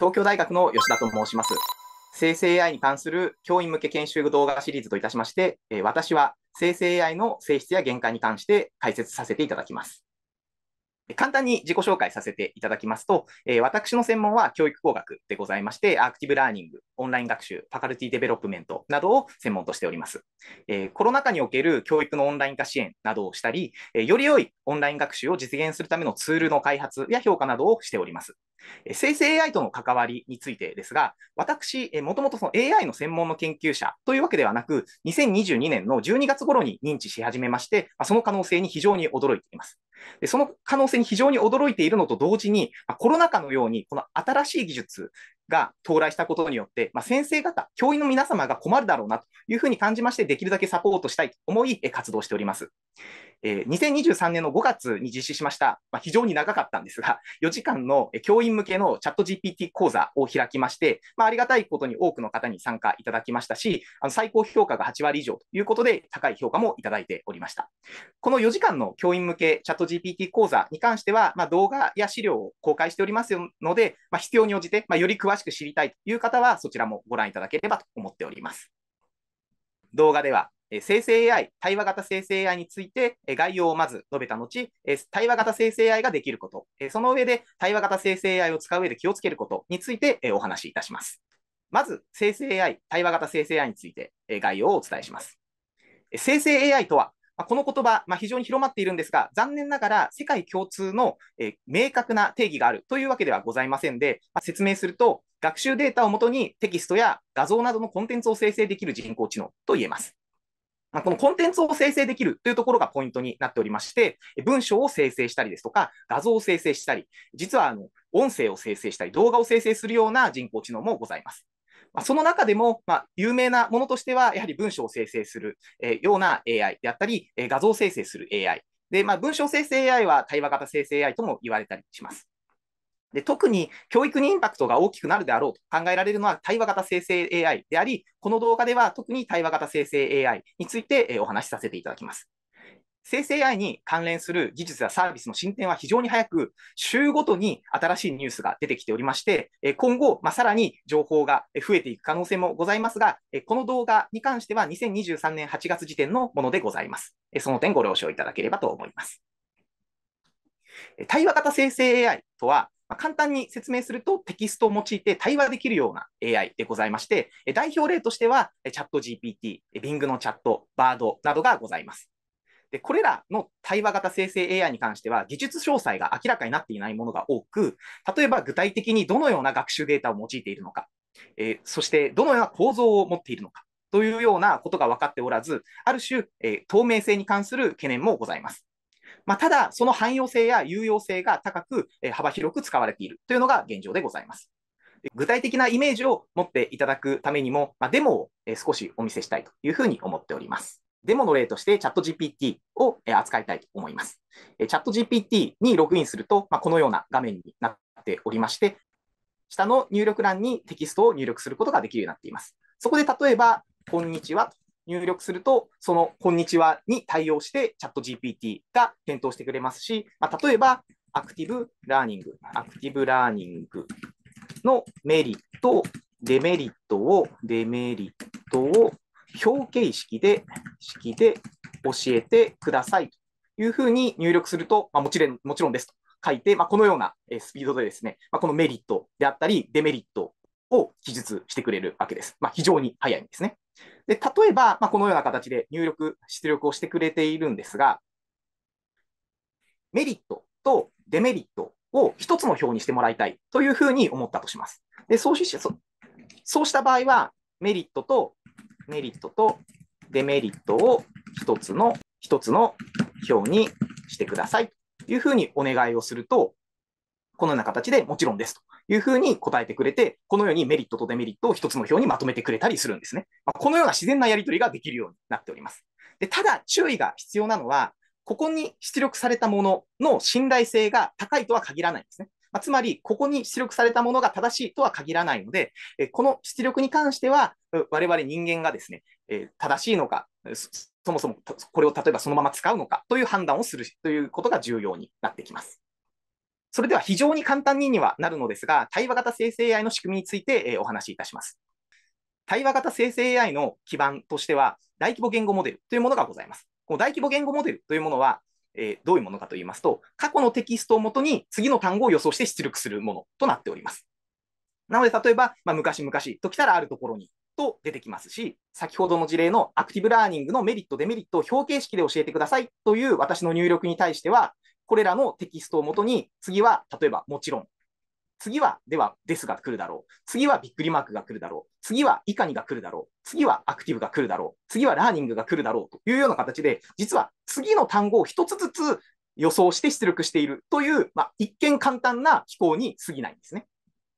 東京大学の吉田と申します。生成 AI に関する教員向け研修動画シリーズといたしまして、私は生成 AI の性質や限界に関して解説させていただきます。簡単に自己紹介させていただきますと、えー、私の専門は教育工学でございまして、アクティブラーニング、オンライン学習、ファカルティデベロップメントなどを専門としております。えー、コロナ禍における教育のオンライン化支援などをしたり、えー、より良いオンライン学習を実現するためのツールの開発や評価などをしております。えー、生成 AI との関わりについてですが、私、もともとその AI の専門の研究者というわけではなく、2022年の12月頃に認知し始めまして、その可能性に非常に驚いています。で、その可能性に非常に驚いているのと同時に、まあ、コロナ禍のように、この新しい技術が到来したことによって、まあ、先生方、教員の皆様が困るだろうなというふうに感じまして、できるだけサポートしたいと思い、活動しております。えー、2023年の5月に実施しました、まあ、非常に長かったんですが、4時間の教員向けのチャット GPT 講座を開きまして、まあ、ありがたいことに多くの方に参加いただきましたし、あの最高評価が8割以上ということで、高い評価もいただいておりました。この4時間の教員向けチャット GPT 講座に関しては、まあ、動画や資料を公開しておりますので、ま必要に応じて、まより詳しく知りたいという方は、そちらもご覧いただければと思っております。動画では生成 AI、対話型生成 AI について概要をまず述べた後、対話型生成 AI ができること、その上で対話型生成 AI を使う上で気をつけることについてお話しいたします。まず、生成 AI、対話型生成 AI について概要をお伝えします。生成 AI とは、この言葉、まあ、非常に広まっているんですが、残念ながら世界共通の、え明確な定義があるというわけではございませんで、まあ、説明すると、学習データをもとにテキストや画像などのコンテンツを生成できる人工知能と言えます。まあ、このコンテンツを生成できるというところがポイントになっておりまして、文章を生成したりですとか、画像を生成したり、実はあの音声を生成したり、動画を生成するような人工知能もございます。まあ、その中でも、まあ、有名なものとしては、やはり文章を生成する、えような AI であったり、え画像を生成する AI。で、まあ、文章生成 AI は対話型生成 AI とも言われたりします。で特に教育にインパクトが大きくなるであろうと考えられるのは対話型生成 AI であり、この動画では特に対話型生成 AI についてお話しさせていただきます。生成 AI に関連する技術やサービスの進展は非常に早く、週ごとに新しいニュースが出てきておりまして、今後、まあ、さらに情報が増えていく可能性もございますが、この動画に関しては2023年8月時点のものでございます。その点ご了承いただければと思います。対話型生成 AI とは、まあ、簡単に説明すると、テキストを用いて対話できるような AI でございまして、代表例としては、チャット GPT、Bing のチャット、b i r d などがございます。でこれらの対話型生成 AI に関しては、技術詳細が明らかになっていないものが多く、例えば具体的にどのような学習データを用いているのか、えー、そしてどのような構造を持っているのかというようなことが分かっておらず、ある種、えー、透明性に関する懸念もございます。まあ、ただ、その汎用性や有用性が高く、え幅広く使われているというのが現状でございます。具体的なイメージを持っていただくためにも、まあ、デモを少しお見せしたいというふうに思っております。デモの例としてチャット GPT を扱いたいと思います。チャット GPT にログインすると、まあ、このような画面になっておりまして、下の入力欄にテキストを入力することができるようになっています。そこで例えば、こんにちは入力すると、そのこんにちはに対応してチャット GPT が検討してくれますし、まあ、例えばアクティブラーニング、アクティブラーニングのメリット、デメリットを、デメリットを表形式で、式で教えてくださいというふうに入力すると、まあ、もちろん、もちろんですと書いて、まあ、このようなスピードでですね、まあ、このメリットであったり、デメリットを記述してくれるわけです。まあ、非常に早いんですね。で例えば、まあ、このような形で入力、出力をしてくれているんですが、メリットとデメリットを1つの表にしてもらいたいというふうに思ったとします。でそうしそうした場合は、メリットとメリットとデメリットを1つの1つの表にしてくださいというふうにお願いをすると、このような形でもちろんですというふうに答えてくれて、このようにメリットとデメリットを一つの表にまとめてくれたりするんですね。まあ、このような自然なやり取りができるようになっております。でただ、注意が必要なのは、ここに出力されたものの信頼性が高いとは限らないんですね。まあ、つまり、ここに出力されたものが正しいとは限らないので、えこの出力に関しては、我々人間がですね、え正しいのか、そもそもこれを例えばそのまま使うのかという判断をするということが重要になってきます。それでは非常に簡単ににはなるのですが、対話型生成 AI の仕組みについてお話しいたします。対話型生成 AI の基盤としては、大規模言語モデルというものがございます。この大規模言語モデルというものは、えどういうものかと言いますと、過去のテキストをもとに次の単語を予想して出力するものとなっております。なので、例えば、まあ、昔々ときたらあるところにと出てきますし、先ほどの事例のアクティブラーニングのメリット、デメリットを表形式で教えてくださいという私の入力に対しては、これらのテキストをもとに、次は、例えば、もちろん。次は、では、ですが来るだろう。次は、びっくりマークが来るだろう。次は、いかにが来るだろう。次は、アクティブが来るだろう。次は、ラーニングが来るだろう。というような形で、実は、次の単語を一つずつ予想して出力しているという、まあ、一見簡単な機構に過ぎないんですね。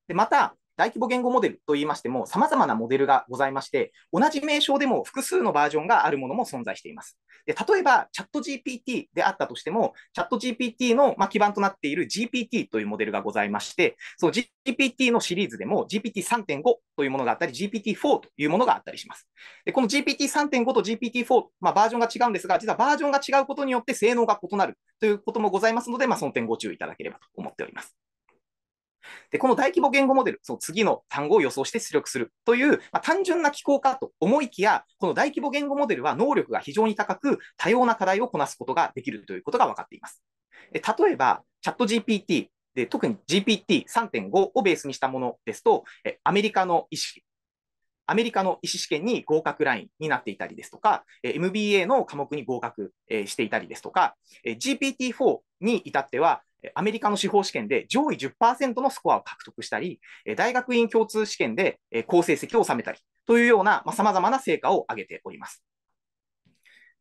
でまた、大規模言語モデルといいましても、さまざまなモデルがございまして、同じ名称でも複数のバージョンがあるものも存在しています。で例えば、チャット GPT であったとしても、チャット GPT の、ま基盤となっている GPT というモデルがございまして、その GPT のシリーズでも GPT3.5 というものがあったり、GPT4 というものがあったりします。でこの GPT3.5 と GPT4、まあ、バージョンが違うんですが、実はバージョンが違うことによって性能が異なるということもございますので、まあ、その点ご注意いただければと思っております。で、この大規模言語モデル、その次の単語を予想して出力するという、まあ、単純な機構かと思いきや、この大規模言語モデルは能力が非常に高く、多様な課題をこなすことができるということが分かっています。例えば、チャット GPT で、特に GPT3.5 をベースにしたものですと、アメリカの意識、アメリカの医師試験に合格ラインになっていたりですとか、MBA の科目に合格していたりですとか、GPT-4 に至っては、アメリカの司法試験で上位10%のスコアを獲得したり、大学院共通試験で好成績を収めたり、というようなま様々な成果を上げております。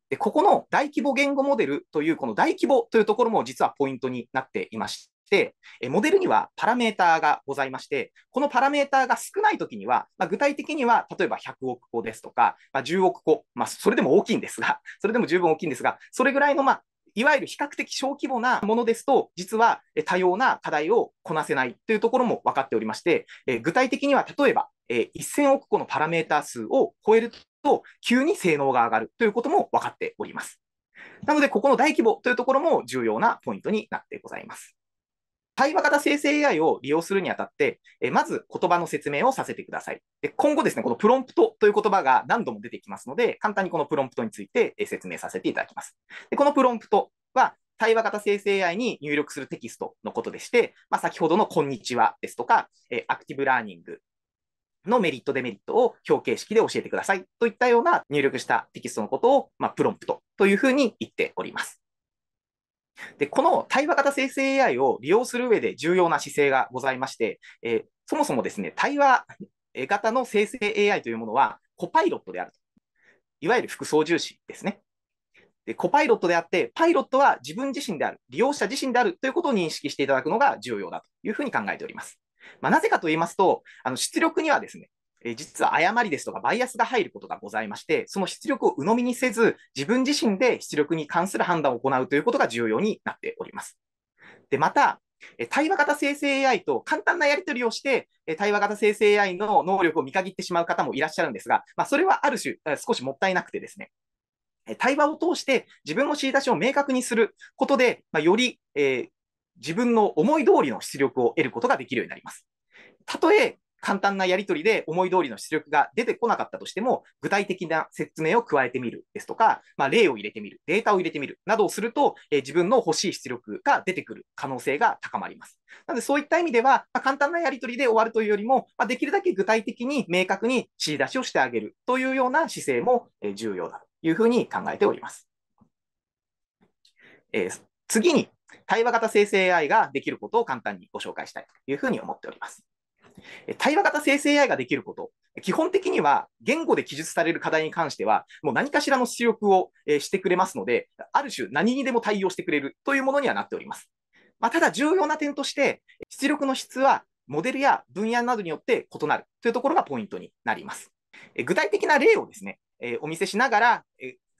で、ここの大規模言語モデルという、この大規模というところも実はポイントになっていまして、モデルにはパラメーターがございまして、このパラメーターが少ないときには、まあ、具体的には例えば100億個ですとか、まあ、10億個、まあ、それでも大きいんですが、それでも十分大きいんですが、それぐらいのまいわゆる比較的小規模なものですと、実は多様な課題をこなせないというところも分かっておりまして、え具体的には例えば、え1000億個のパラメータ数を超えると、急に性能が上がるということも分かっております。なので、ここの大規模というところも重要なポイントになってございます。対話型生成 AI を利用するにあたって、えまず言葉の説明をさせてくださいで。今後ですね、このプロンプトという言葉が何度も出てきますので、簡単にこのプロンプトについて説明させていただきます。でこのプロンプトは、対話型生成 AI に入力するテキストのことでして、まあ、先ほどのこんにちはですとか、えアクティブラーニングのメリット、デメリットを表形式で教えてくださいといったような入力したテキストのことを、まあ、プロンプトというふうに言っております。で、この対話型生成 AI を利用する上で重要な姿勢がございまして、えー、そもそもですね、対話型の生成 AI というものは、コパイロットであると。いわゆる副操縦士ですね。で、コパイロットであって、パイロットは自分自身である、利用者自身であるということを認識していただくのが重要だというふうに考えております。まあ、なぜかと言いますと、あの出力にはですね、え実は誤りですとかバイアスが入ることがございまして、その出力を鵜呑みにせず、自分自身で出力に関する判断を行うということが重要になっております。で、また、対話型生成 AI と簡単なやり取りをして、対話型生成 AI の能力を見限ってしまう方もいらっしゃるんですが、まあ、それはある種、少しもったいなくてですね、対話を通して自分の知り出しを明確にすることで、まあ、より、えー、自分の思い通りの出力を得ることができるようになります。たとえ簡単なやり取りで思い通りの出力が出てこなかったとしても、具体的な説明を加えてみるですとか、まあ、例を入れてみる、データを入れてみるなどをすると、えー、自分の欲しい出力が出てくる可能性が高まります。なので、そういった意味では、まあ、簡単なやり取りで終わるというよりも、まあ、できるだけ具体的に明確に知り出しをしてあげるというような姿勢も重要だというふうに考えております。えー、次に、対話型生成 AI ができることを簡単にご紹介したいというふうに思っております。対話型生成 AI ができること、基本的には言語で記述される課題に関しては、もう何かしらの出力をしてくれますので、ある種何にでも対応してくれるというものにはなっております。まあ、ただ重要な点として、出力の質はモデルや分野などによって異なるというところがポイントになります。具体的な例をですね、お見せしながら、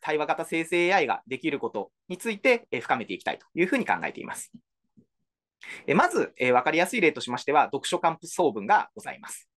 対話型生成 AI ができることについて深めていきたいというふうに考えています。えまず、えー、分かりやすい例としましては、読書感想文がございます。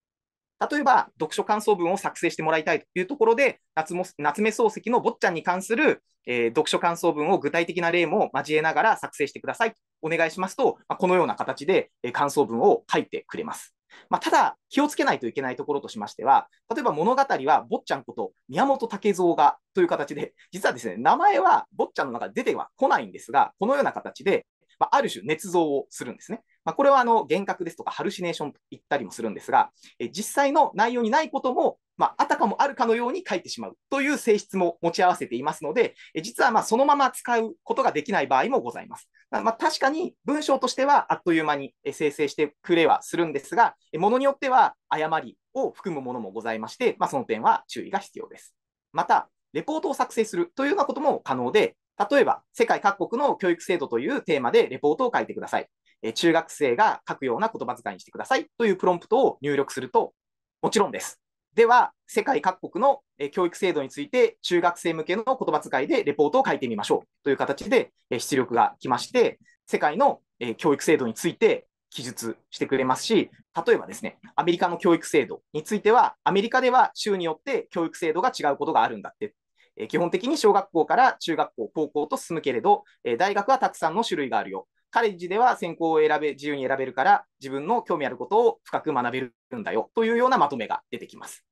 例えば、読書感想文を作成してもらいたいというところで、夏も夏目漱石の坊ちゃんに関する、えー、読書感想文を具体的な例も交えながら作成してくださいお願いしますと、まあ、このような形で、えー、感想文を書いてくれます。まあ、ただ、気をつけないといけないところとしましては、例えば物語は坊ちゃんこと宮本武蔵がという形で、実はですね、名前は坊ちゃんの中で出てはこないんですが、このような形で、まあ、ある種捏造をするんですね。まあ、これはあの幻覚ですとかハルシネーションと言ったりもするんですが、え実際の内容にないことも、まあ、あたかもあるかのように書いてしまうという性質も持ち合わせていますので、え実はまそのまま使うことができない場合もございます。まあ、確かに文章としてはあっという間に生成してくれはするんですが、ものによっては誤りを含むものもございまして、まあ、その点は注意が必要です。また、レポートを作成するというようなことも可能で、例えば、世界各国の教育制度というテーマでレポートを書いてください。え中学生が書くような言葉遣いにしてくださいというプロンプトを入力すると、もちろんです。では、世界各国の教育制度について、中学生向けの言葉遣いでレポートを書いてみましょうという形で出力が来まして、世界の教育制度について記述してくれますし、例えばですね、アメリカの教育制度については、アメリカでは州によって教育制度が違うことがあるんだってえ基本的に小学校から中学校、高校と進むけれど、え大学はたくさんの種類があるよ。カレッジでは専攻を選べ自由に選べるから、自分の興味あることを深く学べるんだよというようなまとめが出てきます。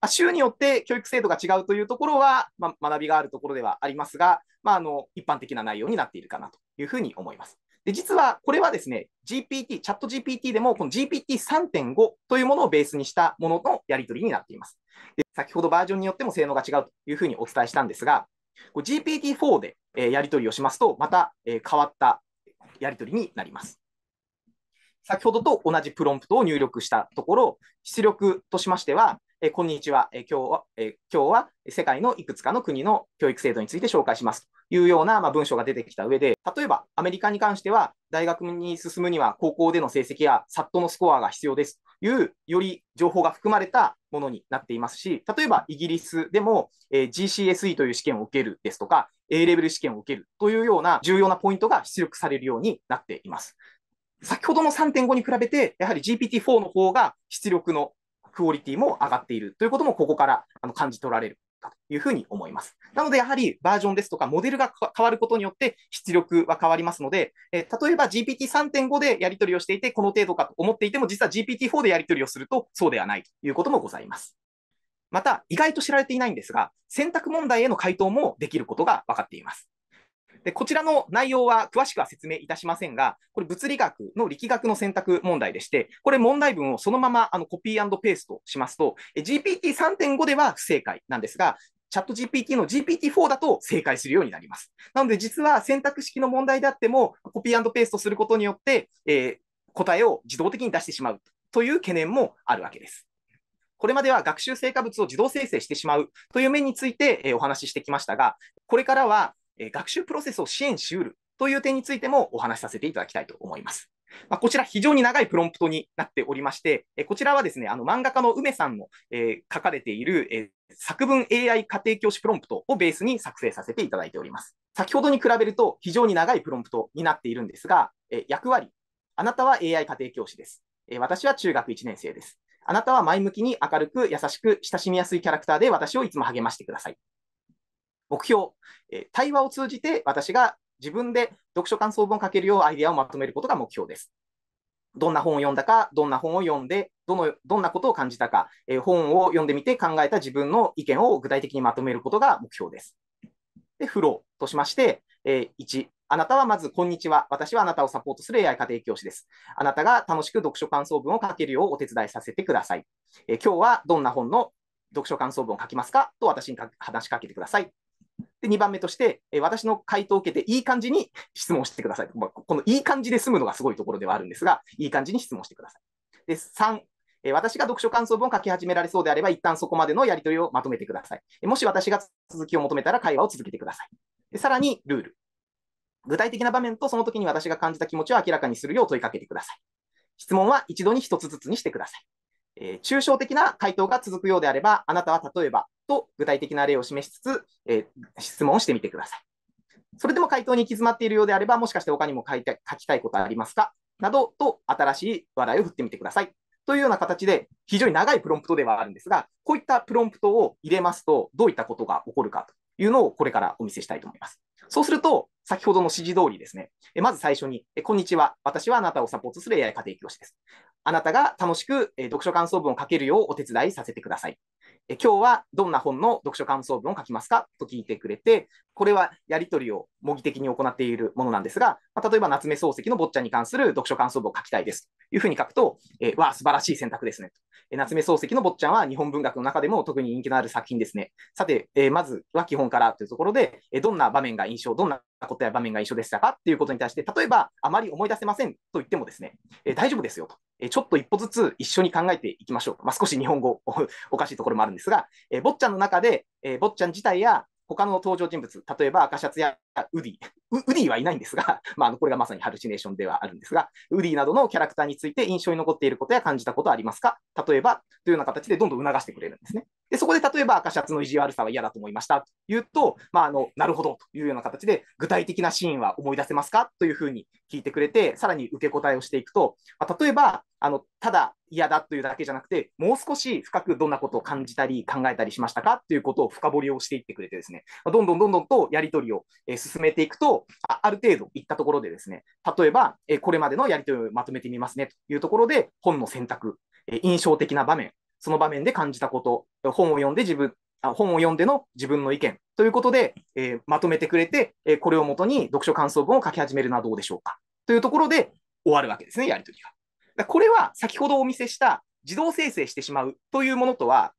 ま州によって教育制度が違うというところは、まあ、学びがあるところではありますが、まあ、あの一般的な内容になっているかなというふうに思います。で実はこれはですね、GPT、チャット GPT でも、この GPT3.5 というものをベースにしたもののやり取りになっています。先ほどバージョンによっても性能が違うというふうにお伝えしたんですが、GPT-4 で、えやり取りをしますと、また、え変わったやり取りになります。先ほどと同じプロンプトを入力したところ、出力としましては、えこんにちは、え今日はえ今日は世界のいくつかの国の教育制度について紹介しますというような、ま文章が出てきた上で、例えばアメリカに関しては、大学に進むには高校での成績や SAT のスコアが必要ですいうより情報が含まれたものになっていますし、例えばイギリスでも、え GCSE という試験を受けるですとか、A レベル試験を受けるというような重要なポイントが出力されるようになっています。先ほどの3.5に比べて、やはり GPT-4 の方が出力のクオリティも上がっているということも、ここから感じ取られるかというふうに思います。なので、やはりバージョンですとか、モデルが変わることによって出力は変わりますので、えー、例えば GPT3.5 でやり取りをしていて、この程度かと思っていても、実は GPT4 でやり取りをすると、そうではないということもございます。また、意外と知られていないんですが、選択問題への回答もできることが分かっています。で、こちらの内容は詳しくは説明いたしませんが、これ物理学の力学の選択問題でして、これ問題文をそのままあのコピーペーストしますと、GPT3.5 では不正解なんですが、チャット GPT の GPT4 だと正解するようになります。なので実は選択式の問題であっても、コピーペーストすることによって、えー、答えを自動的に出してしまうという懸念もあるわけです。これまでは学習成果物を自動生成してしまうという面についてお話ししてきましたが、これからはえ学習プロセスを支援しうるという点についてもお話しさせていただきたいと思います。まあ、こちら非常に長いプロンプトになっておりまして、えこちらはですね、あの漫画家の梅さんの、えー、書かれている、えー、作文 AI 家庭教師プロンプトをベースに作成させていただいております。先ほどに比べると非常に長いプロンプトになっているんですが、え役割、あなたは AI 家庭教師です。え私は中学1年生です。あなたは前向きに明るく優しく親しみやすいキャラクターで私をいつも励ましてください。目標、え対話を通じて私が自分で読書感想文を書けるようアイデアをまとめることが目標です。どんな本を読んだか、どんな本を読んで、どのどんなことを感じたか、え本を読んでみて考えた自分の意見を具体的にまとめることが目標です。で、フローとしまして、え1、あなたはまず、こんにちは。私はあなたをサポートする AI 家庭教師です。あなたが楽しく読書感想文を書けるようお手伝いさせてください。え今日はどんな本の読書感想文を書きますかと私に話しかけてください。で、2番目として、え私の回答を受けて、いい感じに質問してください。まあ、このいい感じで済むのがすごいところではあるんですが、いい感じに質問してください。で、3、え私が読書感想文を書き始められそうであれば、一旦そこまでのやり取りをまとめてください。もし私が続きを求めたら、会話を続けてください。でさらに、ルール。具体的な場面とその時に私が感じた気持ちを明らかにするよう問いかけてください。質問は一度に一つずつにしてください。えー、抽象的な回答が続くようであれば、あなたは例えば、と具体的な例を示しつつ、えー、質問をしてみてください。それでも回答に行き詰まっているようであれば、もしかして他にも書いた書きたいことありますかなどと新しい話題を振ってみてください。というような形で、非常に長いプロンプトではあるんですが、こういったプロンプトを入れますと、どういったことが起こるかというのをこれからお見せしたいと思います。そうすると、先ほどの指示通りですね、まず最初に、こんにちは、私はあなたをサポートする AI 家庭教師です。あなたが楽しく読書感想文を書けるようお手伝いさせてください。え今日はどんな本の読書感想文を書きますかと聞いてくれて、これはやり取りを模擬的に行っているものなんですが、まあ、例えば夏目漱石の坊ちゃんに関する読書感想文を書きたいですというふうに書くと、えー、わあ、素晴らしい選択ですねと。え夏目漱石の坊ちゃんは日本文学の中でも特に人気のある作品ですね。さて、えー、まずは基本からというところで、えどんな場面が印象、どんなことや場面が印象でしたかということに対して、例えばあまり思い出せませんと言ってもですね、えー、大丈夫ですよと。えちょっと一歩ずつ一緒に考えていきましょう。まあ、少し日本語おかしいところもあるんですが、えー、坊ちゃんの中で、えー、坊ちゃん自体や、他の登場人物、例えば赤シャツやウディ、ウディはいないんですが、まあ、のこれがまさにハルシネーションではあるんですが、ウディなどのキャラクターについて印象に残っていることや感じたことはありますか例えばというような形でどんどん促してくれるんですね。でそこで例えば赤シャツの意地悪さは嫌だと思いましたというと、まあ、あのなるほどというような形で具体的なシーンは思い出せますかというふうに聞いてくれて、さらに受け答えをしていくと、まあ、例えばあのただ嫌だというだけじゃなくて、もう少し深くどんなことを感じたり考えたりしましたかということを深掘りをしていってくれてですね、どんどんどんどんとやり取りを、え進めていくとあ、ある程度いったところでですね、例えば、えこれまでのやり取りをまとめてみますねというところで、本の選択、え印象的な場面、その場面で感じたこと、本を読んで自分、本を読んでの自分の意見ということで、えー、まとめてくれて、えこれをもとに読書感想文を書き始めるのはどうでしょうかというところで終わるわけですね、やり取りが。だこれは先ほどお見せした自動生成してしまうというものとは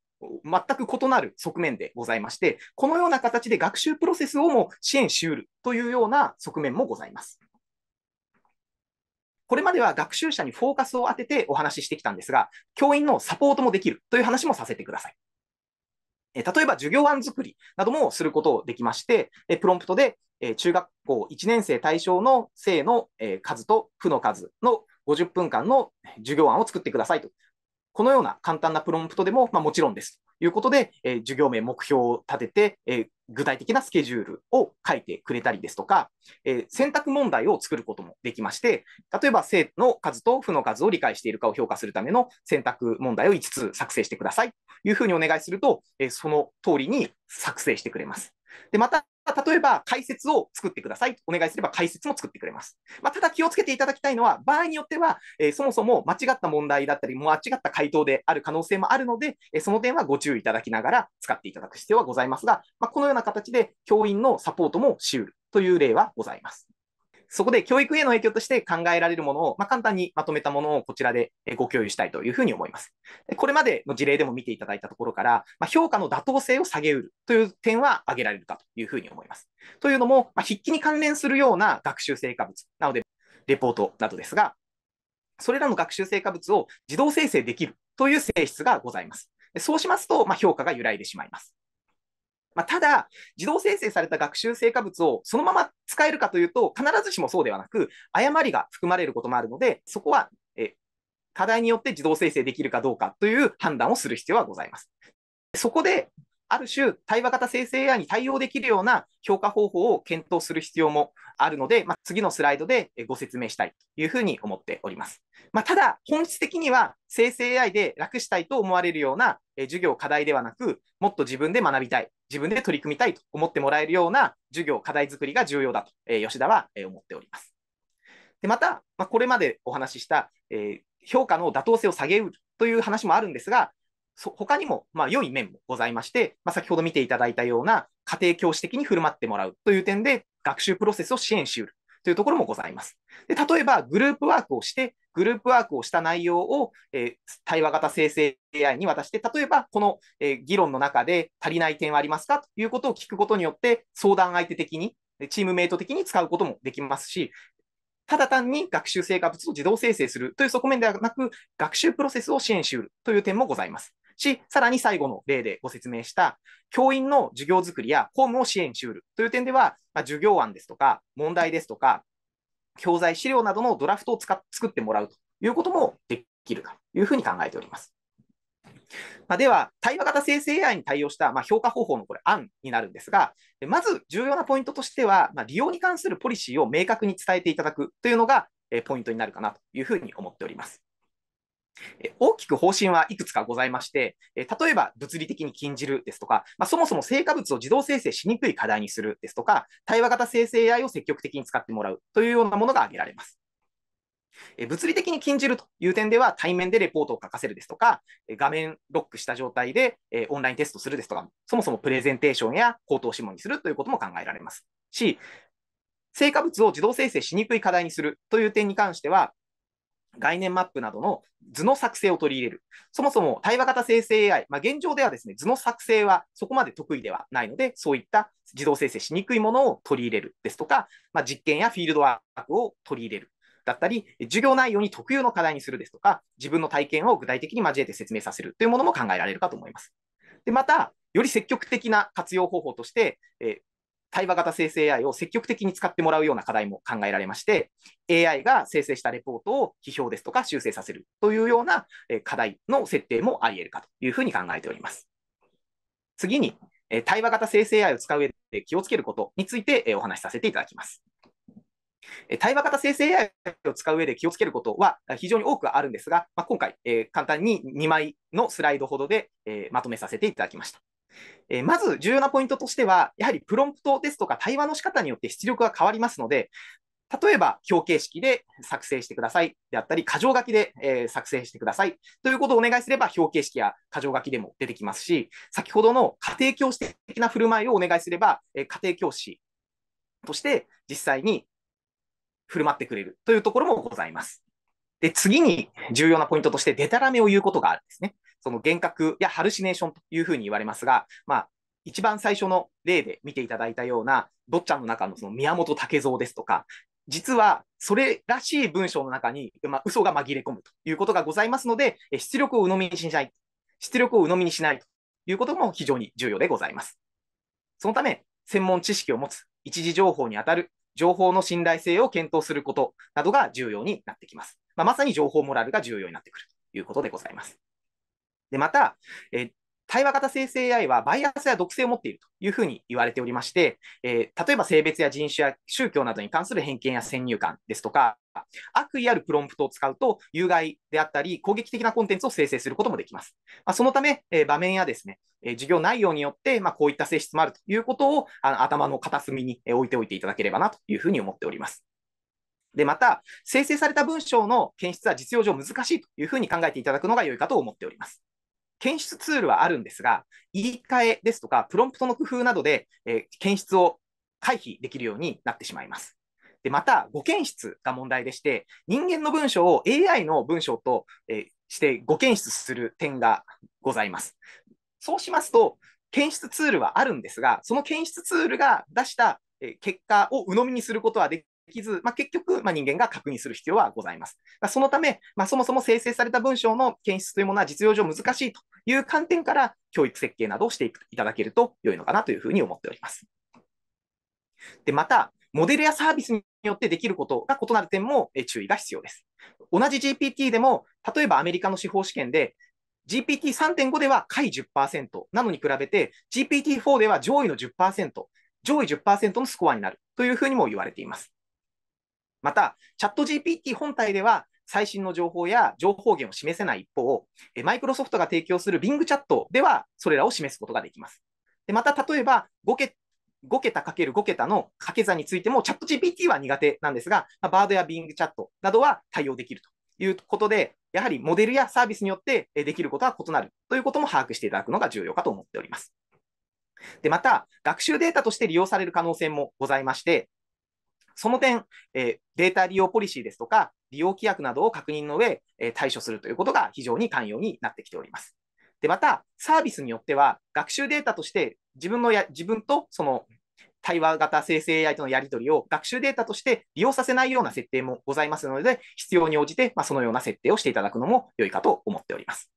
全く異なる側面でございまして、このような形で学習プロセスをも支援しうるというような側面もございます。これまでは学習者にフォーカスを当ててお話ししてきたんですが、教員のサポートもできるという話もさせてください。例えば授業案作りなどもすることをできまして、プロンプトで中学校1年生対象の生の数と負の数の50分間の授業案を作ってくださいと。このような簡単なプロンプトでも、まあ、もちろんです。ということで、えー、授業名、目標を立てて、えー、具体的なスケジュールを書いてくれたりですとか、えー、選択問題を作ることもできまして、例えば正の数と負の数を理解しているかを評価するための選択問題を5つ作成してくださいというふうにお願いすると、えその通りに作成してくれます。でまた、まあ、例えば、解説を作ってください。お願いすれば解説も作ってくれます。まあ、ただ気をつけていただきたいのは、場合によっては、えー、そもそも間違った問題だったり、間違った回答である可能性もあるので、えー、その点はご注意いただきながら使っていただく必要はございますが、まあ、このような形で教員のサポートもしうるという例はございます。そこで教育への影響として考えられるものを、まあ、簡単にまとめたものをこちらでご共有したいというふうに思います。これまでの事例でも見ていただいたところから、まあ、評価の妥当性を下げうるという点は挙げられるかというふうに思います。というのも、まあ、筆記に関連するような学習成果物、なので、レポートなどですが、それらの学習成果物を自動生成できるという性質がございます。そうしますと、まあ、評価が揺らいでしまいます。まあ、ただ、自動生成された学習成果物をそのまま使えるかというと、必ずしもそうではなく、誤りが含まれることもあるので、そこは、え課題によって自動生成できるかどうかという判断をする必要はございます。そこである種、対話型生成 AI に対応できるような評価方法を検討する必要もあるので、まあ、次のスライドでご説明したいというふうに思っております。まあ、ただ、本質的には生成 AI で楽したいと思われるような授業、課題ではなく、もっと自分で学びたい、自分で取り組みたいと思ってもらえるような授業、課題作りが重要だと、え吉田は思っております。でまた、まあ、これまでお話しした、えー、評価の妥当性を下げるという話もあるんですが、他にも、まあ、良い面もございまして、まあ、先ほど見ていただいたような家庭教師的に振る舞ってもらうという点で、学習プロセスを支援しうるというところもございます。で例えば、グループワークをして、グループワークをした内容を、えー、対話型生成 AI に渡して、例えば、この、えー、議論の中で足りない点はありますかということを聞くことによって、相談相手的に、チームメイト的に使うこともできますし、ただ単に学習成果物を自動生成するという側面ではなく、学習プロセスを支援しうるという点もございます。し、さらに最後の例でご説明した、教員の授業づくりや公務を支援しうるという点では、まあ、授業案ですとか、問題ですとか、教材資料などのドラフトを使っ作ってもらうということもできるというふうに考えております。まあ、では、対話型生成 AI に対応した、まあ、評価方法のこれ案になるんですが、まず重要なポイントとしては、まあ、利用に関するポリシーを明確に伝えていただくというのが、えポイントになるかなというふうに思っております。大きく方針はいくつかございまして、例えば物理的に禁じるですとか、まあ、そもそも成果物を自動生成しにくい課題にするですとか、対話型生成 AI を積極的に使ってもらうというようなものが挙げられます。物理的に禁じるという点では、対面でレポートを書かせるですとか、画面ロックした状態でオンラインテストするですとか、そもそもプレゼンテーションや口頭諮問にするということも考えられますし、成果物を自動生成しにくい課題にするという点に関しては、概念マップなどの図の作成を取り入れる。そもそも対話型生成 AI、まあ、現状ではですね、図の作成はそこまで得意ではないので、そういった自動生成しにくいものを取り入れるですとか、まあ、実験やフィールドワークを取り入れる。だったり、授業内容に特有の課題にするですとか、自分の体験を具体的に交えて説明させるというものも考えられるかと思います。でまた、より積極的な活用方法として、え対話型生成 AI を積極的に使ってもらうような課題も考えられまして、AI が生成したレポートを批評ですとか修正させるというような課題の設定もあり得るかというふうに考えております。次に、対話型生成 AI を使う上で気をつけることについてお話しさせていただきます。対話型生成 AI を使う上で気をつけることは非常に多くあるんですが、まあ、今回、え簡単に2枚のスライドほどで、えまとめさせていただきました。えー、まず重要なポイントとしては、やはりプロンプトですとか対話の仕方によって出力が変わりますので、例えば表形式で作成してくださいであったり、箇条書きで、えー、作成してくださいということをお願いすれば表形式や箇条書きでも出てきますし、先ほどの家庭教師的な振る舞いをお願いすれば、えー、家庭教師として実際に振る舞ってくれるというところもございます。で、次に重要なポイントとして、デタラメを言うことがあるんですね。その幻覚やハルシネーションというふうに言われますが、まあ、一番最初の例で見ていただいたような、坊ちゃんの中のその宮本武蔵ですとか、実はそれらしい文章の中に、まあ、嘘が紛れ込むということがございますので、出力を鵜呑みにしない、出力を鵜呑みにしないということも非常に重要でございます。そのため、専門知識を持つ、一時情報にあたる、情報の信頼性を検討することなどが重要になってきます。まあ、まさに情報モラルが重要になってくるということでございます。で、また、え対話型生成 AI はバイアスや毒性を持っているというふうに言われておりまして、えー、例えば性別や人種や宗教などに関する偏見や先入観ですとか、悪意あるプロンプトを使うと、有害であったり、攻撃的なコンテンツを生成することもできます。まあ、そのため、えー、場面やですね、えー、授業内容によって、まあ、こういった性質もあるということをあの頭の片隅に置いておいていただければなというふうに思っております。で、また、生成された文章の検出は実用上難しいというふうに考えていただくのが良いかと思っております。検出ツールはあるんですが、言い換えですとか、プロンプトの工夫などで、えー、検出を回避できるようになってしまいます。でまた、誤検出が問題でして、人間の文章を AI の文章と、えして誤検出する点がございます。そうしますと、検出ツールはあるんですが、その検出ツールが出した結果を鵜呑みにすることはできず、まあ、結局、まあ、人間が確認する必要はございます。そのため、まあ、そもそも生成された文章の検出というものは実用上難しいという観点から教育設計などをしていただけると良いのかなというふうに思っております。でまた、モデルやサービスによってできることが異なる点も注意が必要です。同じ GPT でも、例えばアメリカの司法試験で、GPT3.5 では下位10%なのに比べて、GPT4 では上位の10%、上位10%のスコアになるというふうにも言われています。また、チャット GPT 本体では、最新の情報や情報源を示せない一方、マイクロソフトが提供する Bing チャットでは、それらを示すことができます。でまた、例えば5桁、かけ ×5 桁の掛け算についても、チャット GPT は苦手なんですが、まあ、バードや Bing チャットなどは対応できるということで、やはりモデルやサービスによってできることは異なるということも把握していただくのが重要かと思っております。でまた、学習データとして利用される可能性もございまして、その点、えデータ利用ポリシーですとか、利用規約などを確認の上、え対処するということが非常に寛容になってきております。で、また、サービスによっては、学習データとして自分のや、自分とその対話型生成 AI とのやり取りを学習データとして利用させないような設定もございますので、必要に応じて、まそのような設定をしていただくのも良いかと思っております。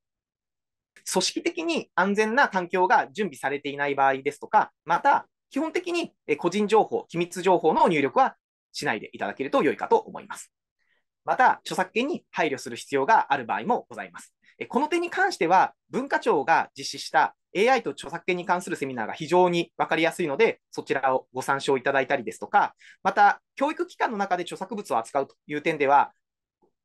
組織的に安全な環境が準備されていない場合ですとか、また、基本的に個人情報、機密情報の入力はしないでいただけると良いかと思います。また、著作権に配慮する必要がある場合もございます。この点に関しては、文化庁が実施した AI と著作権に関するセミナーが非常に分かりやすいので、そちらをご参照いただいたりですとか、また、教育機関の中で著作物を扱うという点では、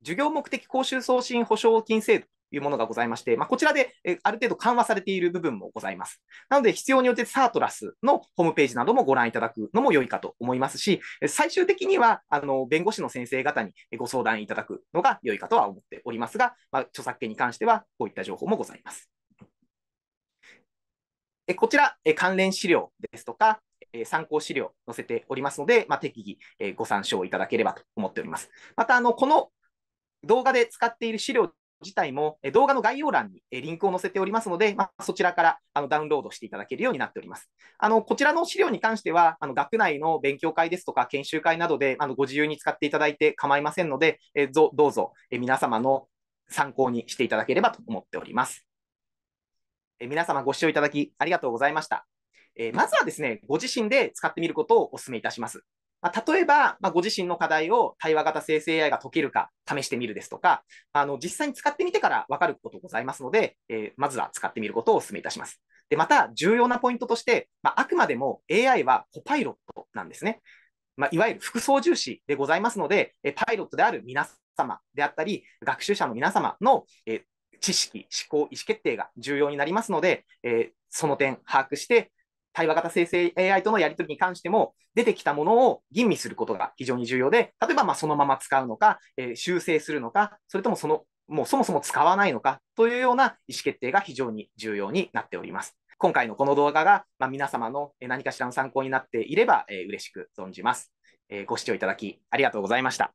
授業目的講習送信保証金制度いうものがございまして、まあ、こちらで、えある程度緩和されている部分もございます。なので、必要によってサートラスのホームページなどもご覧いただくのも良いかと思いますし、最終的には、あの、弁護士の先生方にご相談いただくのが良いかとは思っておりますが、まあ、著作権に関しては、こういった情報もございます。こちら、関連資料ですとか、参考資料載せておりますので、まあ、適宜ご参照いただければと思っております。また、あの、この動画で使っている資料自体も動画の概要欄にリンクを載せておりますので、まあ、そちらからあのダウンロードしていただけるようになっております。あのこちらの資料に関しては、あの学内の勉強会ですとか研修会などであのご自由に使っていただいて構いませんので、えどうぞえ皆様の参考にしていただければと思っております。え皆様ご視聴いただきありがとうございました。えまずはですね、ご自身で使ってみることをお勧めいたします。まあ、例えば、まあ、ご自身の課題を対話型生成 AI が解けるか試してみるですとか、あの実際に使ってみてから分かることございますので、えー、まずは使ってみることをお勧めいたします。でまた、重要なポイントとして、まあ、あくまでも AI はコパイロットなんですね。まあ、いわゆる副操縦士でございますので、えパイロットである皆様であったり、学習者の皆様の、え知識、思考、意思決定が重要になりますので、えー、その点、把握して、対話型生成 AI とのやり取りに関しても、出てきたものを吟味することが非常に重要で、例えばまそのまま使うのか、えー、修正するのか、それともそのもうそもそも使わないのかというような意思決定が非常に重要になっております。今回のこの動画が、ま皆様の何かしらの参考になっていれば、えー、嬉しく存じます、えー、ご視聴いただきありがとうございました。